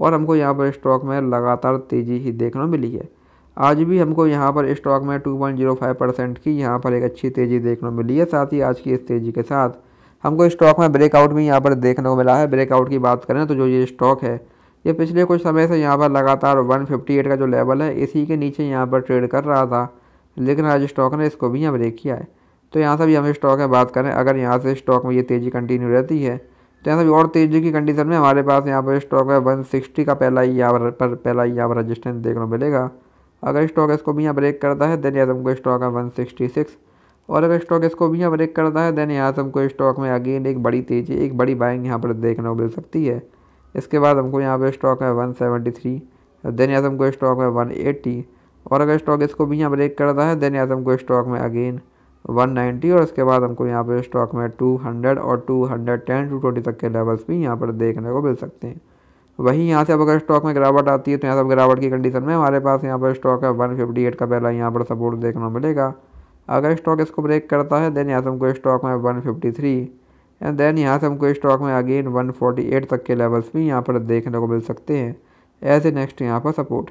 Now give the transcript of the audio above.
और हमको यहाँ पर स्टॉक में लगातार तेज़ी ही देखने मिली है आज भी हमको यहाँ पर स्टॉक में 2.05 परसेंट की यहाँ पर एक अच्छी तेज़ी देखने को मिली है साथ ही आज की इस तेज़ी के साथ हमको स्टॉक में ब्रेकआउट भी यहाँ पर देखने को मिला है ब्रेकआउट की बात करें तो जो ये स्टॉक है ये पिछले कुछ समय से यहाँ पर लगातार 158 का जो लेवल है इसी के नीचे यहाँ पर ट्रेड कर रहा था लेकिन आज स्टॉक ने इसको भी यहाँ ब्रेक किया है तो यहाँ से भी हम स्टॉक में बात करें अगर यहाँ से स्टॉक में ये तेज़ी कंटिन्यू रहती है तो यहाँ और तेजी की कंडीशन में हमारे पास यहाँ पर स्टॉक है सिक्सटी का पहला ही यहाँ पर पहला ही यहाँ पर रजिस्टेंस देखने को मिलेगा अगर स्टॉक इसको भी यहाँ ब्रेक करता है देन यादम को स्टॉक है सिक्स और अगर स्टॉक इसको भी यहाँ ब्रेक करता है देन यहाँ से हमको स्टॉक में अगेन एक बड़ी तेज़ी एक बड़ी बाइंग यहाँ पर देखने को मिल सकती है इसके बाद हमको यहाँ पर स्टॉक है वन सेवेंटी थ्री देन यादम को स्टॉक है वन एट्टी और अगर स्टॉक इसको भी यहाँ ब्रेक करता है देन यादम को स्टॉक में अगेन 190 और उसके बाद हमको यहाँ पर स्टॉक में 200 और 210 ट्वेंटी तक के लेवल्स भी यहाँ पर देखने को मिल सकते हैं वहीं यहाँ से अब अगर स्टॉक में गिरावट आती है तो यहाँ से गिरावट की कंडीशन में हमारे पास यहाँ पर स्टॉक है एट का पहला यहाँ पर सपोर्ट देखना मिलेगा अगर स्टॉक इसको ब्रेक करता है देन यहाँ से हमको स्टॉक में थ्री एंड देन यहाँ से हमको स्टॉक में अगेन 148 तक के लेवल्स भी यहाँ पर देखने को मिल सकते हैं एज ए नेक्स्ट यहाँ पर सपोर्ट